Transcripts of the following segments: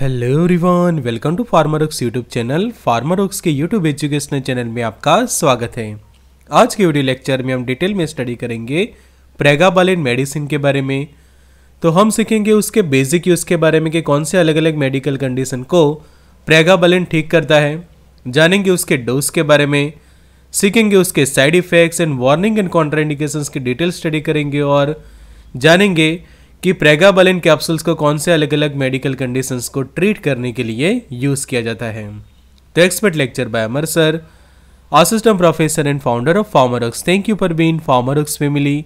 hello everyone welcome to farmer ox YouTube channel farmer ox के YouTube educational channel में आपका स्वागत है आज के वीडियो लेक्चर में हम डिटेल में स्टडी करेंगे प्रेगाबालिन मेडिसिन के बारे में तो हम सीखेंगे उसके बेसिक यूज़ के बारे में कि कौन से अलग अलग मेडिकल कंडीशन को प्रेगाबालिन ठीक करता है जानेंगे उसके डोज के बारे में सीखेंगे उसके side effects and warning and contraindication की डिटेल स्टडी करेंगे और जानेंगे कि प्रेगाबलिन कैप्सूल्स को कौन से अलग अलग मेडिकल कंडीशंस को ट्रीट करने के लिए यूज़ किया जाता है तो expert lecture by Amar sir assistant professor and founder of Pharmarox thank you for been Pharmarox family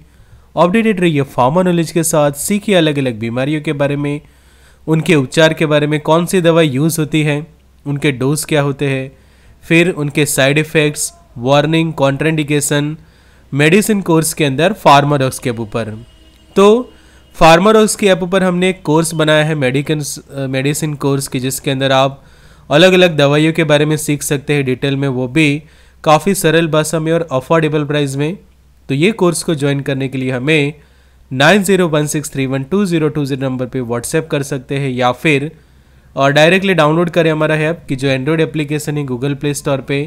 updated रहिए फार्मा नॉलेज के साथ सीखिए अलग अलग बीमारियों के बारे में उनके उपचार के बारे में कौन सी दवा यूज़ होती है उनके डोज क्या होते हैं फिर उनके side effects warning contraindication medicine course के अंदर फार्मारोक्स के ऊपर तो फार्मर हाउस की ऐप पर हमने एक कोर्स बनाया है मेडिकल मेडिसिन कोर्स की जिसके अंदर आप अलग अलग दवाइयों के बारे में सीख सकते हैं डिटेल में वो भी काफ़ी सरल भाषा में और अफोर्डेबल प्राइस में तो ये कोर्स को ज्वाइन करने के लिए हमें nine zero one six three one two zero two zero number पे व्हाट्सएप कर सकते हैं या फिर और डायरेक्टली डाउनलोड करें हमारा ऐप कि जो एंड्रॉयड एप्लीकेशन है गूगल प्ले स्टोर पे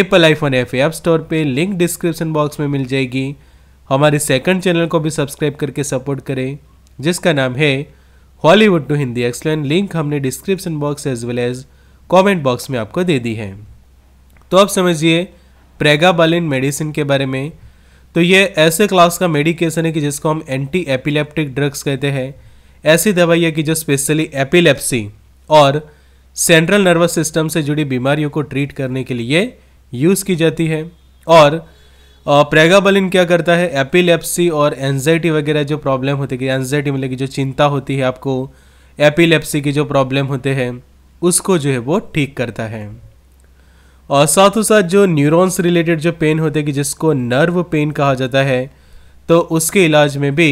Apple iPhone app app store पे लिंक डिस्क्रिप्शन बॉक्स में मिल जाएगी हमारे सेकंड चैनल को भी सब्सक्राइब करके सपोर्ट करें जिसका नाम है Hollywood to Hindi explain link हमने description box as well as comment box में आपको दे दी है तो आप समझिए प्रेगाबालिन मेडिसिन के बारे में तो ये ऐसे क्लास का मेडिकेशन है कि जिसको हम एंटी एपिलेप्टिक ड्रग्स कहते हैं ऐसी दवाई है कि जो स्पेशली एपिलेप्सी और सेंट्रल नर्वस सिस्टम से जुड़ी बीमारियों को ट्रीट करने के लिए यूज़ की जाती है और प्रेगाबलिन क्या करता है एपिलेप्सी और एनजाइटी वगैरह जो प्रॉब्लम होती है एनजाइटी मतलब कि जो चिंता होती है आपको एपिलेप्सी की जो प्रॉब्लम होते हैं उसको जो है वो ठीक करता है और साथ ही साथ जो न्यूरॉन्स रिलेटेड जो पेन होते हैं कि जिसको नर्व पेन कहा जाता है तो उसके इलाज में भी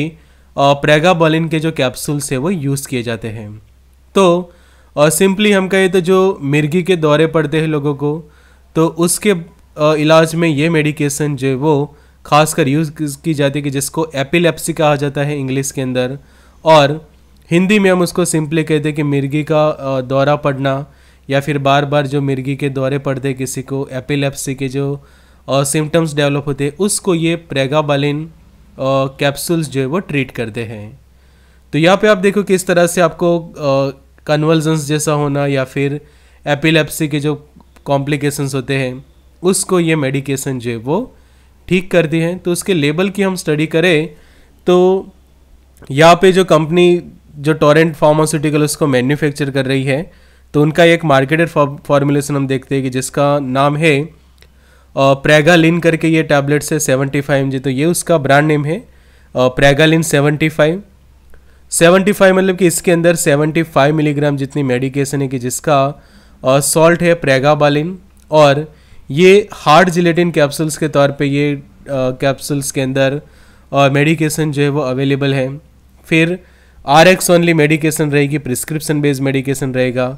प्रेगाबॉलिन के जो कैप्सूल्स है वो यूज़ किए जाते हैं तो सिंपली हम कहें तो जो मिर्गी के दौरे पड़ते हैं लोगों को तो उसके इलाज में ये मेडिकेशन जो वो खासकर यूज़ की जाती है कि जिसको एपिलेप्सी कहा जाता है इंग्लिश के अंदर और हिंदी में हम उसको सिंपली कहते हैं कि मिर्गी का दौरा पड़ना या फिर बार बार जो मिर्गी के दौरे पड़ते किसी को एपिलेप्सी के जो सिम्टम्स डेवलप होते हैं उसको ये प्रेगाबालिन कैप्सूल्स जो है वो ट्रीट करते हैं तो यहाँ पे आप देखो किस तरह से आपको कन्वर्जेंस जैसा होना या फिर एपिलेप्सी के जो कॉम्प्लिकेशंस होते हैं उसको ये मेडिकेशन जो है वो ठीक कर दी है तो उसके लेबल की हम स्टडी करें तो यहाँ पे जो कंपनी जो टोरेंट फार्मास्यूटिकल उसको मैन्युफैक्चर कर रही है तो उनका एक मार्केटेड फॉर्मुलेशन हम देखते हैं कि जिसका नाम है प्रेगालिन करके ये टैबलेट्स है सेवेंटी फाइव जी तो ये उसका ब्रांड नेम है Pregalin seventy five seventy five मतलब कि इसके अंदर सेवेंटी फाइव मिलीग्राम जितनी मेडिकेशन है कि जिसका सॉल्ट है प्रेगाबालिन और ये हार्ड जिलेटिन कैप्सूल्स के तौर पे ये कैप्सूल्स के अंदर मेडिकेशन जो है वो अवेलेबल है फिर आर एक्स ओनली मेडिकेशन रहेगी प्रिस्क्रिप्शन बेस्ड मेडिकेशन रहेगा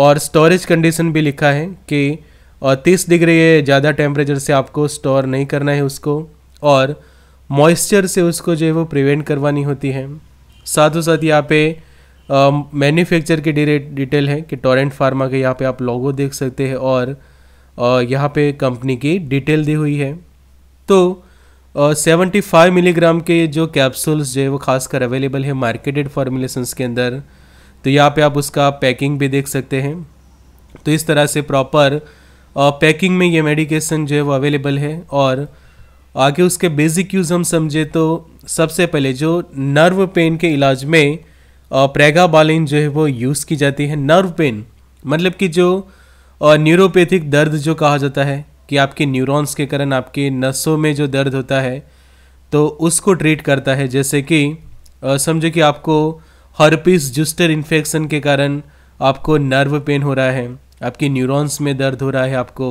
और स्टोरेज कंडीशन भी लिखा है कि तीस डिग्री ज़्यादा टेम्परेचर से आपको स्टोर नहीं करना है उसको और मॉइस्चर से उसको जो है वो प्रिवेंट करवानी होती है साथ ही साथ यहाँ पे मैन्युफैक्चर की डिटेल है कि टोरेंट फार्मा के यहाँ पे आप लोगो देख सकते हैं और और यहाँ पे कंपनी की डिटेल दी हुई है तो सेवेंटी फाइव मिलीग्राम के जो कैप्सूल्स जो है वो खासकर अवेलेबल है मार्केटेड फार्मूलेशंस के अंदर तो यहाँ पे आप उसका पैकिंग भी देख सकते हैं तो इस तरह से प्रॉपर पैकिंग में ये मेडिकेशन जो है वो अवेलेबल है और आगे उसके बेसिक यूज़ हम समझे तो सबसे पहले जो नर्व पेन के इलाज में प्रेगाबालिन जो है वो यूज़ की जाती है नर्व पेन मतलब कि जो और न्यूरोपैथिक दर्द जो कहा जाता है कि आपके न्यूरॉन्स के कारण आपके नसों में जो दर्द होता है तो उसको ट्रीट करता है जैसे कि समझो कि आपको हर्पिस जुस्टर इन्फेक्शन के कारण आपको नर्व पेन हो रहा है आपके न्यूरॉन्स में दर्द हो रहा है आपको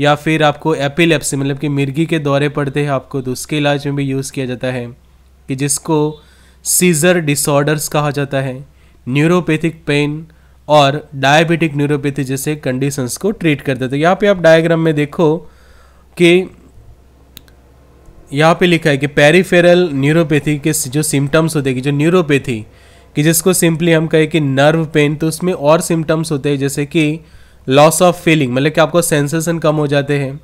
या फिर आपको एपिलेप्सी मतलब कि मिर्गी के दौरे पड़ते हैं आपको तो उसके इलाज में भी यूज़ किया जाता है कि जिसको सीज़र डिसऑर्डर्स कहा जाता है न्यूरोपैथिक पेन और डायबिटिक न्यूरोपैथी जैसे कंडीशंस को ट्रीट करते थे यहाँ पे आप डायग्राम में देखो कि यहाँ पे लिखा है कि पेरिफेरल न्यूरोपैथी के जो सिम्टम्स होते हैं कि जो न्यूरोपैथी कि जिसको सिंपली हम कहें कि नर्व पेन तो उसमें और सिम्टम्स होते हैं जैसे कि लॉस ऑफ फीलिंग मतलब कि आपको सेंसेशन कम हो जाते हैं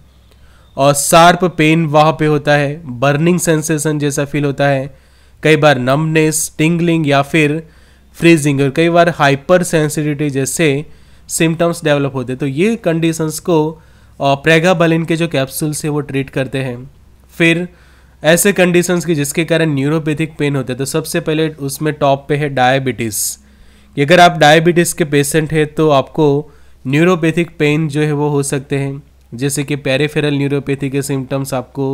और शार्प पेन वहाँ पे होता है बर्निंग सेंसेशन जैसा फील होता है कई बार नमनेस टिंगलिंग या फिर फ्रीजिंग और कई बार हाइपर सेंसिटिविटी जैसे सिम्टम्स डेवलप होते हैं तो ये कंडीशंस को प्रेगाबलिन के जो कैप्सूल से वो ट्रीट करते हैं फिर ऐसे कंडीशंस की जिसके कारण न्यूरोपैथिक पेन होते हैं तो सबसे पहले उसमें टॉप पे है डायबिटीज़ कि अगर आप डायबिटीज़ के पेशेंट हैं तो आपको न्यूरोपैथिक पेन जो है वो हो सकते हैं जैसे कि पेरिफेरल न्यूरोपैथी के सिम्टम्स आपको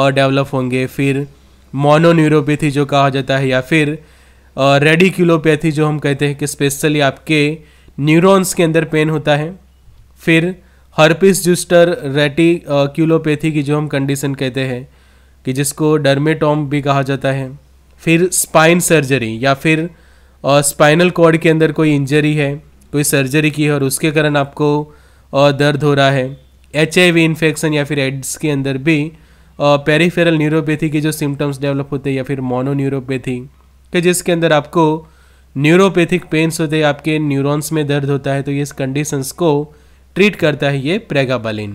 और डेवलप होंगे फिर मोनो न्यूरोपैथी जो कहा जाता है या फिर रेडिक्यूलोपैथी जो हम कहते हैं कि स्पेशली आपके न्यूरॉन्स के अंदर पेन होता है फिर हर्पिस जुस्टर रेटिक्यूलोपैथी की जो हम कंडीशन कहते हैं कि जिसको डर्मेटोम भी कहा जाता है फिर स्पाइन सर्जरी या फिर स्पाइनल कॉर्ड के अंदर कोई इंजरी है कोई सर्जरी की है और उसके कारण आपको दर्द हो रहा है एच इन्फेक्शन या फिर एड्स के अंदर भी पेरीफेरल न्यूरोपैथी के जो सिम्टम्स डेवलप होते हैं या फिर मोनो न्यूरोपैथी कि जिसके अंदर आपको न्यूरोपैथिक पेन्स होते हैं आपके न्यूरॉन्स में दर्द होता है तो ये इस कंडीशंस को ट्रीट करता है ये प्रेगाबालिन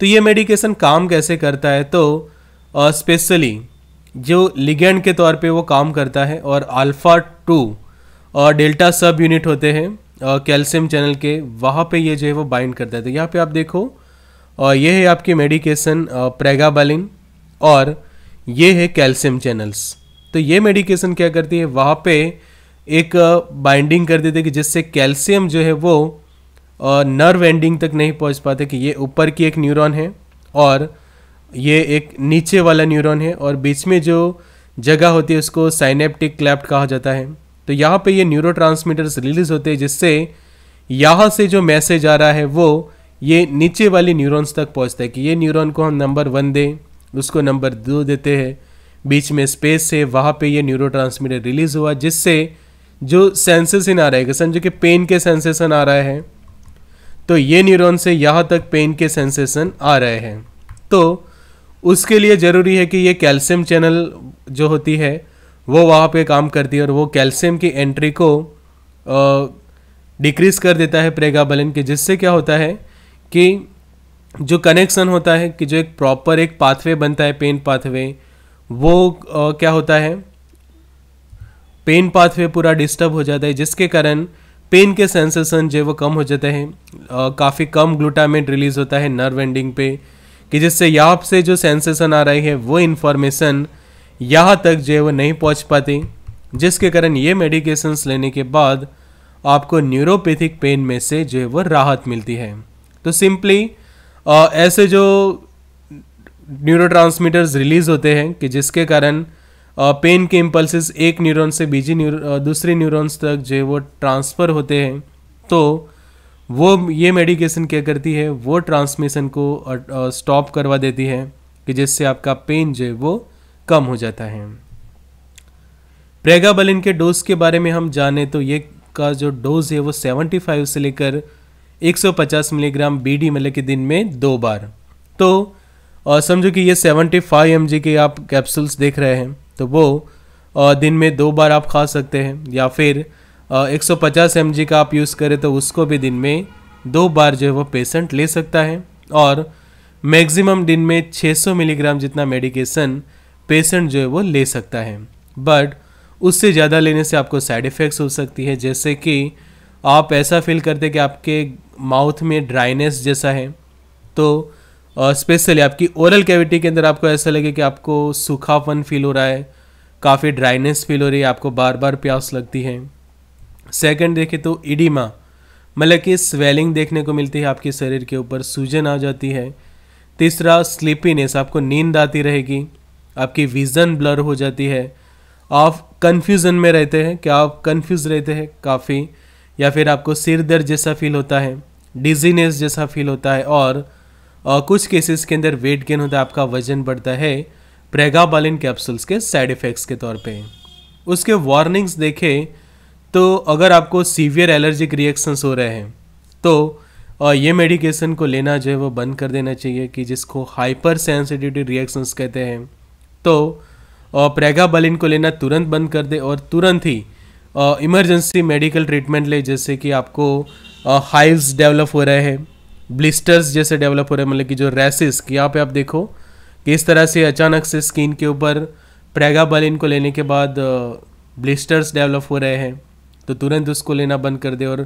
तो ये मेडिकेशन काम कैसे करता है तो स्पेशली जो लिगेंड के तौर पे वो काम करता है और अल्फ़ा टू और डेल्टा सब यूनिट होते हैं कैल्शियम चैनल के वहाँ पे ये जो है वो बाइंड करता है तो यहाँ पे आप देखो और ये है आपकी मेडिकेशन प्रेगाबालिन और ये है कैल्शियम चैनल्स तो ये मेडिकेशन क्या करती है वहाँ पे एक बाइंडिंग कर देते कि जिससे कैल्शियम जो है वो नर्व एंडिंग तक नहीं पहुँच पाते कि ये ऊपर की एक न्यूरॉन है और ये एक नीचे वाला न्यूरॉन है और बीच में जो जगह होती है उसको साइनेप्टिक क्लैप्ट कहा जाता है तो यहाँ पे ये न्यूरो रिलीज होते हैं जिससे यहाँ से जो मैसेज आ रहा है वो ये नीचे वाली न्यूरॉन्स तक पहुँचता है कि ये न्यूरॉन को हम नंबर वन दें उसको नंबर दो देते हैं बीच में स्पेस से वहाँ पे ये न्यूरो रिलीज़ हुआ जिससे जो सेंसेसन आ रहा है समझो कि पेन के सेंसेशन आ रहा है तो ये न्यूरॉन से यहाँ तक पेन के सेंसेशन आ रहे हैं तो उसके लिए ज़रूरी है कि ये कैल्शियम चैनल जो होती है वो वहाँ पे काम करती है और वो कैल्शियम की एंट्री को डिक्रीज़ कर देता है प्रेगाबलिन के जिससे क्या होता है कि जो कनेक्शन होता है कि जो एक प्रॉपर एक पाथवे बनता है पेन पाथवे वो आ, क्या होता है पेन पाथवे पूरा डिस्टर्ब हो जाता है जिसके कारण पेन के सेंसेशन जो वो कम हो जाते हैं काफ़ी कम ग्लूटामेट रिलीज होता है नर्व एंडिंग पे कि जिससे यहाँ से जो सेंसेशन आ रही है वो इन्फॉर्मेशन यहाँ तक जो है वो नहीं पहुँच पाती जिसके कारण ये मेडिकेशंस लेने के बाद आपको न्यूरोपैथिक पेन में से जो है वो राहत मिलती है तो सिंपली ऐसे जो न्यूरो रिलीज होते हैं कि जिसके कारण पेन के इम्पल्सेस एक न्यूरॉन से बीजी न्यूर दूसरे न्यूरॉन्स तक जो है वो ट्रांसफ़र होते हैं तो वो ये मेडिकेशन क्या करती है वो ट्रांसमिशन को स्टॉप करवा देती है कि जिससे आपका पेन जो है वो कम हो जाता है प्रेगाबलिन के डोज के बारे में हम जाने तो ये का जो डोज है वो 75 से लेकर 150 मिलीग्राम बीडी मतलब कि दिन में दो बार तो और समझो कि ये 75 फाइव के आप कैप्सूल्स देख रहे हैं तो वो दिन में दो बार आप खा सकते हैं या फिर 150 सौ का आप यूज़ करें तो उसको भी दिन में दो बार जो है वो पेशेंट ले सकता है और मैक्सिमम दिन में 600 मिलीग्राम जितना मेडिकेशन पेशेंट जो है वो ले सकता है बट उससे ज़्यादा लेने से आपको साइड इफ़ेक्ट्स हो सकती है जैसे कि आप ऐसा फील करते कि आपके माउथ में ड्राइनेस जैसा है तो और स्पेशली आपकी ओरल कैविटी के अंदर आपको ऐसा लगे कि आपको सूखापन फील हो रहा है काफ़ी ड्राइनेस फील हो रही है आपको बार बार प्यास लगती है सेकंड देखें तो इडिमा मतलब कि स्वेलिंग देखने को मिलती है आपके शरीर के ऊपर सूजन आ जाती है तीसरा स्लीपीनेस आपको नींद आती रहेगी आपकी विज़न ब्लर हो जाती है आप कन्फ्यूज़न में रहते हैं क्या आप कन्फ्यूज़ रहते हैं काफ़ी या फिर आपको सिर दर्द जैसा फील होता है डिजीनेस जैसा फील होता है और कुछ केसेस के अंदर वेट गेन होता है आपका वजन बढ़ता है प्रेगाबालिन कैप्सूल्स के साइड इफ़ेक्ट्स के तौर पे उसके वार्निंग्स देखें तो अगर आपको सीवियर एलर्जिक रिएक्शंस हो रहे हैं तो ये मेडिकेशन को लेना जो है वो बंद कर देना चाहिए कि जिसको हाइपर सेंसिटिविटी रिएक्शंस कहते हैं तो प्रेगाबालिन को लेना तुरंत बंद कर दे और तुरंत ही इमरजेंसी मेडिकल ट्रीटमेंट ले जैसे कि आपको हाइव्स डेवलप हो रहे हैं ब्लिस्टर्स जैसे डेवलप हो रहे हैं मतलब कि जो रैसेस कि यहाँ पे आप देखो कि इस तरह से अचानक से स्किन के ऊपर प्रेगाबलिन को लेने के बाद ब्लिस्टर्स डेवलप हो रहे हैं तो तुरंत उसको लेना बंद कर दे और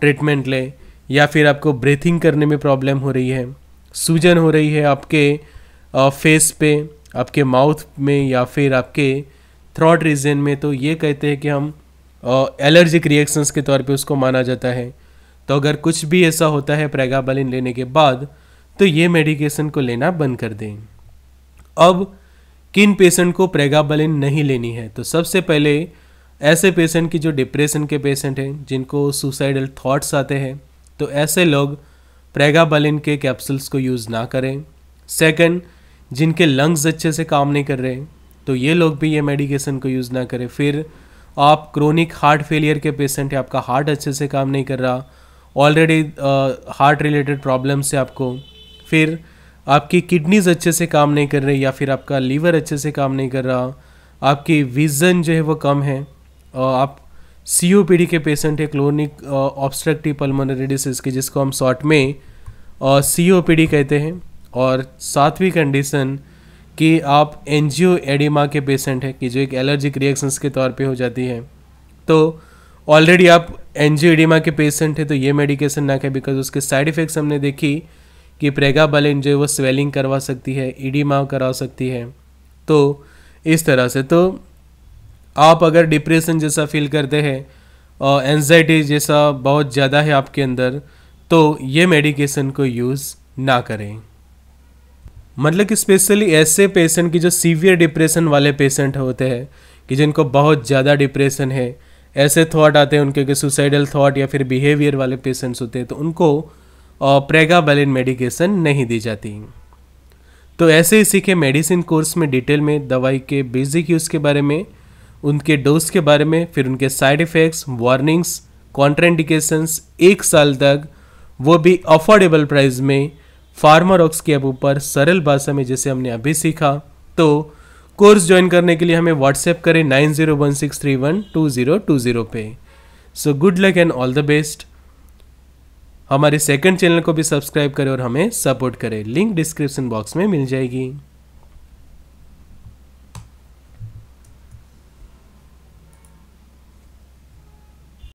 ट्रीटमेंट ले या फिर आपको ब्रीथिंग करने में प्रॉब्लम हो रही है सूजन हो रही है आपके फेस पे आपके माउथ में या फिर आपके थ्रॉट रीजन में तो ये कहते हैं कि हम एलर्जिक रिएक्शंस के तौर पे उसको माना जाता है तो अगर कुछ भी ऐसा होता है प्रेगाबलिन लेने के बाद तो ये मेडिकेशन को लेना बंद कर दें अब किन पेशेंट को प्रेगाबलिन नहीं लेनी है तो सबसे पहले ऐसे पेशेंट की जो डिप्रेशन के पेशेंट हैं जिनको सुसाइडल थॉट्स आते हैं तो ऐसे लोग प्रेगाबलिन के कैप्सूल्स को यूज़ ना करें सेकंड जिनके लंग्स अच्छे से काम नहीं कर रहे तो ये लोग भी ये मेडिकेशन को यूज़ ना करें फिर आप क्रोनिक हार्ट फेलियर के पेशेंट हैं आपका हार्ट अच्छे से काम नहीं कर रहा ऑलरेडी हार्ट रिलेटेड प्रॉब्लम्स है आपको फिर आपकी किडनीज अच्छे से काम नहीं कर रही या फिर आपका लीवर अच्छे से काम नहीं कर रहा आपकी विज़न जो है वो कम है आप सी के पेशेंट है क्लोनिक ऑब्स्ट्रक्टिव पल्मोनरी डिसीज के जिसको हम शॉर्ट में सी uh, कहते हैं और सातवीं कंडीशन कि आप एनजीओ एडिमा के पेशेंट हैं कि जो एक एलर्जिक रिएक्शंस के तौर पे हो जाती है तो ऑलरेडी आप एनजीओडीमा के पेशेंट हैं तो ये मेडिकेशन ना खाएं बिकॉज उसके साइड इफेक्ट्स हमने देखी कि प्रेगाबालिन जो है वो स्वेलिंग करवा सकती है ईडीमा करवा सकती है तो इस तरह से तो आप अगर डिप्रेशन जैसा फील करते हैं और एनजाइटी जैसा बहुत ज़्यादा है आपके अंदर तो ये मेडिकेशन को यूज़ ना करें मतलब कि स्पेशली ऐसे पेशेंट की जो सीवियर डिप्रेशन वाले पेशेंट होते हैं कि जिनको बहुत ज़्यादा डिप्रेशन है ऐसे थॉट आते हैं उनके सुसाइडल थॉट या फिर बिहेवियर वाले पेशेंट्स होते हैं तो उनको प्रेगा बैलिन मेडिकेशन नहीं दी जाती तो ऐसे ही सीखे मेडिसिन कोर्स में डिटेल में दवाई के बेसिक यूज़ के बारे में उनके डोज के बारे में फिर उनके साइड इफ़ेक्ट्स वार्निंग्स कॉन्ट्राइंडिकेशंस एक साल तक वो भी अफोर्डेबल प्राइस में फार्मारॉक्स के ऊपर सरल भाषा में जैसे हमने अभी सीखा तो कोर्स ज्वाइन करने के लिए हमें व्हाट्सएप करें nine zero one six three one two zero two zero पे so good luck and all the best हमारे सेकंड चैनल को भी सब्सक्राइब करें और हमें सपोर्ट करें लिंक डिस्क्रिप्शन बॉक्स में मिल जाएगी